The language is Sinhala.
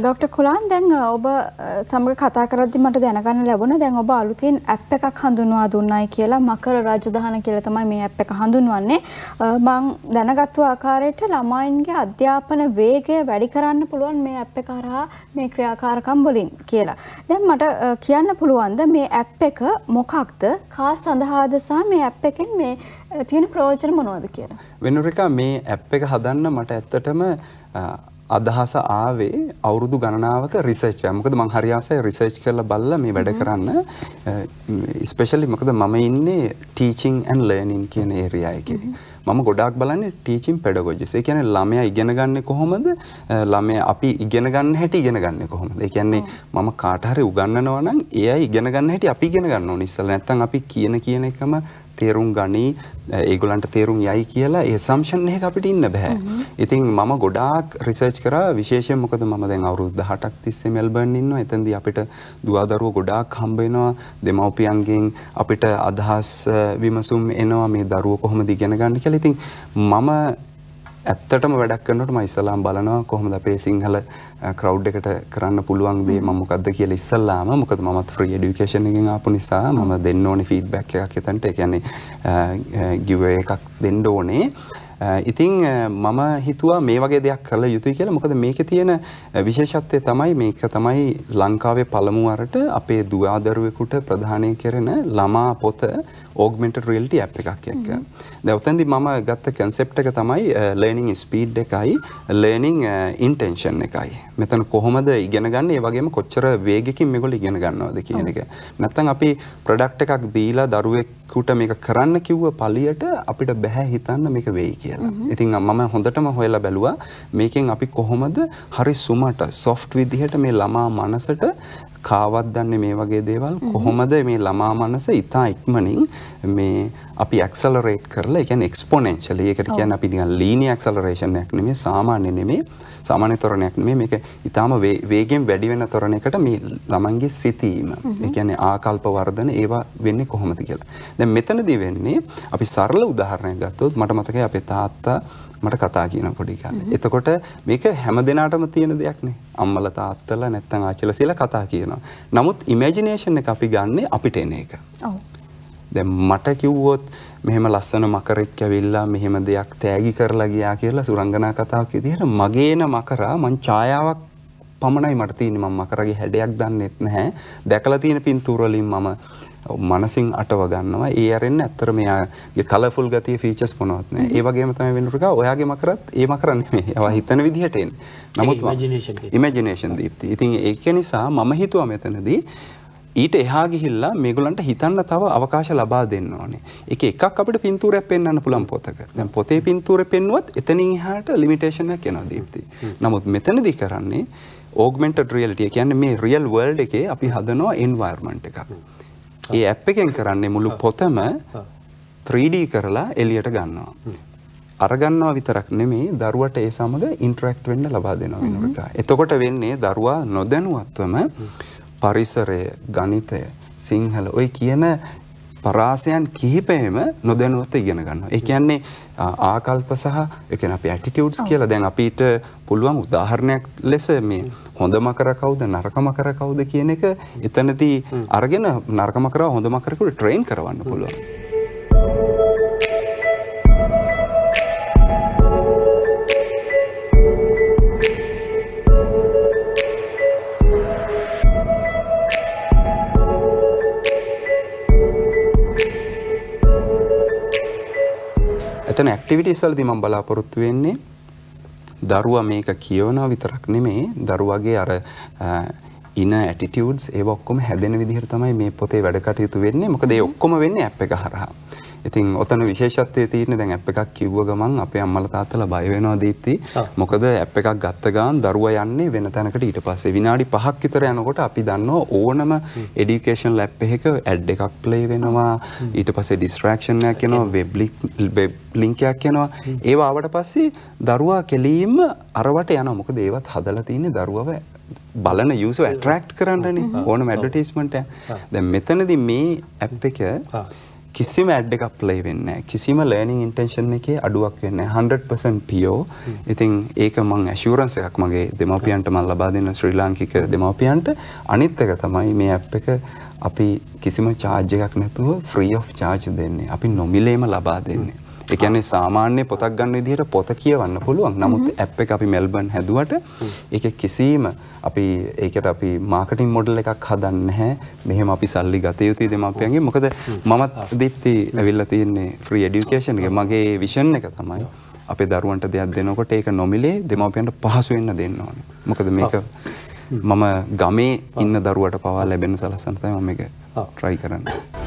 ඩොක්ට කුලාන් දැන් ඔබ සමග කතා කරදදි මට දැනගන්න ලැබුණ දැන් ඔබ අලුතින් ඇප් එකක් හඳුන්වා දුන්නයි කියලා මකර රාජධාන කියල තමයි මේ ඇප් එක හඳුන්වන්නේ මං දැනගත්තු ආකාරයට ළමයින්ගේ අධ්‍යාපන වේගය වැඩි කරන්න පුළුවන් මේ ඇප් එක හරහා මේ ක්‍රියාකාරකම් වලින් කියලා. දැන් මට කියන්න පුළුවන්ද මේ ඇප් එක මොකක්ද කා සඳහාද සහ මේ ඇප් එකෙන් මේ තියෙන ප්‍රෝජන මොනවද කියලා. වෙනුරිකා මේ ඇප් එක හදන්න මට ඇත්තටම අදහස ආවේ අවුරුදු ගණනාවක රිසර්ච් එක. මොකද මම හරියාසයි රිසර්ච් කරලා බලලා මේ වැඩ කරන්න. ස්පෙෂලි මොකද මම ඉන්නේ ටීචින් ඇන්ඩ් ලර්නින් කියන ඒරියා එකේ. මම ගොඩාක් බලන්නේ ටීචින් පෙඩගොජිස්. ඒ කියන්නේ ළමයා ඉගෙන ගන්න කොහොමද? ළමයා අපි ඉගෙන ගන්න හැටි ඉගෙන ගන්න කොහොමද? ඒ කියන්නේ මම කාට හරි උගන්වනවා නම් ඒ අය ඉගෙන ගන්න හැටි අපි ඉගෙන ගන්න ඕනේ ඉස්සෙල්ලා. නැත්නම් අපි කියන කියන එකම තේරුම් ගනී ඒගොලන්ට තේරුම් යයි කියලා ඒ සම්ෂන් එක අපිට ඉන්න බැහැ. ඉතින් මම ගොඩාක් රිසර්ච් කරා විශේෂයෙන් මොකද මම දැන් අවුරුදු 18ක් තිස්සේ මෙල්බර්න් ඉන්නවා. එතෙන්දී අපිට දුවදරුවෝ ගොඩාක් හම්බ වෙනවා. දෙමව්පියන්ගෙන් අපිට අදහස් විමසුම් එනවා මේ දරුවෝ කොහොමද ඉගෙන ගන්න කියලා. ඉතින් මම ඇත්තටම වැඩක් කරනට මයිස්සලාම් බලනවා කොහොමද අපේ සිංහල කරව් එකට කරන්න පුළුවන් දේ මොකක්ද කියල ඉස්සල්ලාම මොකද මත් ්‍රී ඩිකේෂන එකෙන් ආපු නිසා ම දෙන්න ඕනි ෆීඩ්බැක් එකක් එතන්ට එකන්නේ ගිව එකක් දෙන්න ඕනේ ඉතිං මම හිතුවා මේ වගේ දෙයක් කළ යුතුයි කියලා මොකද මේක තියෙන විශේෂත්වය තමයි මේක තමයි ලංකාවේ පළමුුවරට අපේ දවාදරුවෙකුට ප්‍රධානය කරන ළමා පොත ඕගමෙන්ට රියල්ට ඇ් එකක් එක්ක දැවතැදි මම ගත්ත කැන්සෙප්ට එක තමයි ලේනිං uh, ස්පීඩ් එකයි ලේනිං ඉන්ටෙන්ෂන් uh, එකයි මෙතන කොහොමද ඉගෙනගන්න ඒවගේම කොච්චර වේගකින් මෙගොල ඉගෙන ගන්නවද කියන එක නැත්තන් අපි ප්‍රඩක්් එකක් දීලා දරුවෙක්කුට මේක කරන්න කිව්ව පලියට අපිට බැහැ හිතන්න මේක වෙයි කියලා ඉතින් මම හොඳටම හොයලා බැලවා මේකෙන් අපි කොහොමද හරි සුමට සොෆ්ට් විදිහට මේ ළමා මනසට කාවත් දන්නේ මේ වගේ දේවල් කොහොමද මේ ළමා මනස ඉතා ඉක්මනින් මේ අපි ඇක්සලරේට් කරලා එකන් එක්ස්පොනෙන්ශලි එකට කියන්න අපි නිකන් ලීනි ඇක්සලරේෂණයක් නෙමේ සාමාන්‍ය නෙමේ සාමාන්‍ය තොරණයක් නෙමේ මේක ඊටාම වේගෙන් වැඩි වෙන තොරණයකට මේ ළමන්ගේ සිතීම ඒ කියන්නේ ආකල්ප වර්ධන ඒවා වෙන්නේ කොහොමද කියලා. දැන් මෙතනදී වෙන්නේ අපි සරල උදාහරණයක් ගත්තොත් මට මතකයි අපේ තාත්තා මට කතා කියන පොඩි කාලේ. එතකොට මේක හැම දිනාටම තියෙන දෙයක් නේ. අම්මලා තාත්තලා නැත්තම් ආච්චිලා සීලා කතා කියනවා. නමුත් ඉමේජිනේෂන් එක අපි ගන්නෙ අපිට එන එක. ඔව්. දැන් මට කිව්වොත් මෙහෙම ලස්සන මකරෙක් ඇවිල්ලා මෙහෙම දෙයක් තෑගි කරලා ගියා කියලා සුරංගනා කතාවක් විදිහට මගේන මකරා මං ඡායාවක් පමණයි මට තියෙන්නේ මම මකරගේ හැඩයක් දන්නෙත් නැහැ. දැකලා තියෙන පින්තූර වලින් මම මනසින් අටව ගන්නවා. ඒ අරින්න ඇත්තට මෙයාගේ කලර්ෆුල් ගතිය ෆීචර්ස් මොනවත් නැහැ. ඒ වගේම තමයි වෙනුරුක ඔයාගේ මකරත් ඒ මකර නෙමෙයි. ඒවා හිතන විදිහට එන්නේ. නමුත් ඉමේජිනේෂන් දීප්ති. ඉතින් ඒක නිසා මම හිතුවා මෙතනදී ඊට එහා ගිහිල්ලා මේගොල්ලන්ට හිතන්න තව අවකාශ ලබා දෙන්න ඕනේ. ඒක එකක් අපිට පින්තූරයක් පෙන්වන්න පුළුවන් පොතක. දැන් පොතේ පින්තූරේ පෙන්නුවත් එතනින් එහාට ලිමිටේෂන් එකක් එනවා දීප්ති. නමුත් මෙතනදී කරන්නේ ඕගමෙන්ට ්‍රියල්ටිය කියන්නේ මේ රියල් වර්ල්් එකේ අපි හදනවා එන්වර්මන්ට් එකක්. ඒ ඇප් එකෙන් කරන්නේ මුළු පොතම 3D කරලා එලියට ගන්නවා. අරගන්නවා විතරක් නෙමේ දරුවට ඒ සමඟ ඉන්ට්‍රක්ට් වෙන්න ලබා දෙනවා වෙනකා. එතකොට වෙන්නේ දරුවා නොදැනුවත්වම පරිසරය ගනිතය සිංහල ඔය කියන පරාසයන් කිහිපයම නොදැනුවත ඉගෙන ගන්න. ඒ කියන්නේ ආකල්ප සහ එකන අප ඇටිකවුඩ්ස් කියලා දැන් අපිට පුළුවන් උදාහරණයක් ලෙස මේ හොඳම කර කවුද නරකම කර කවුද කියන එක එතනදී අරගෙන නරකම කරව හොඳම කරකට ට්‍රේන් කරවන්න පුළුවන්. එතන ඇක්ටිවිටීස් වලදී මම බලාපොරොත්තු වෙන්නේ දරුවා මේක කියවනවා විතරක් නෙමේ දරුවාගේ අර ඉන ඇටිටියුඩ්ස් ඒ ඔක්කොම හැදෙන විදිහට තමයි මේ පොතේ වැඩ කටයුතු වෙන්නේ මොකද ඒ ඔක්කොම වෙන්නේ ඇප් එක හරහා. ඉතින් ඔතන විශේෂත්වය තියෙන දැන් ඇප් එකක් කිව්ව ගමන් අපේ අම්මල තාත්තලා බය වෙනවා දීප්ති. මොකද ඇප් එකක් ගත්ත ගමන් දරුවා යන්නේ වෙන තැනකට ඊට පස්සේ විනාඩි 5ක් විතර යනකොට අපි දන්නවා ඕනම এඩියුකේෂන් ලැබ් එකක ඇඩ් එකක් ප්ලේ වෙනවා. ඊට පස්සේ ඩිස්ට්‍රැක්ෂන් එකක් එනවා, වෙබ් ලිංකයක් යනවා ඒවා ආවට පස්සේ දරුවා කෙලීම අරවට යන මොකද ඒවත් හදලා තියන්නේ දරුවව බලන යස ඇටරක්් කරන්නන ඕන මැඩටස්මට දැ මෙතනද මේ ඇප් එක කිසිම ඇඩ් එකක් ප්ලේ වෙන්නේ කිසිම ලර්නින් ඉන්ටෙන්ෂන් එකේ අඩුවක් වෙන්නේ 100% පියෝ. ඉතින් ඒක මං ඇෂියුරන්ස් එකක් මගේ දෙමව්පියන්ට මම ලබා දෙන ශ්‍රී ලාංකික දෙමව්පියන්ට. අනිත් එක තමයි මේ ඇප් එක අපි කිසිම චාර්ජ් එකක් නැතුව ෆ්‍රී ඔෆ් චාර්ජ් දෙන්නේ. අපි නොමිලේම ලබා දෙන්නේ. එකන්නේ සාමාන්‍ය පොතක් ගන්න විදිහට පොත කියවන්න පුළුවන් නමුත් ඇප් එක අපි මෙල්බන් හැදුවට එක කිසිීම අපි ඒකට අපි මාකටින් මොඩල් එකක් හදන්න හැ මෙහෙම අපි සල්ලි ගතයුතුයි දෙමපයන්ගේ මොකද මමත් දිත්ති ඇවිල්ල තියන්නේ ෆ්‍රී ඩියුකේෂන්ගේ මගේ විෂන් එක තමයි අපේ දරුවන්ට දෙයක් දෙනකොට ඒක නොමිලේ දෙමවපියන්ට පහසුවෙන්න දෙන්න ඕන මොකද මේක මම ගමේ ඉන්න දරුවට පවා ලැබෙන සලසන්තය මම එක ට්‍රයි කරන්න.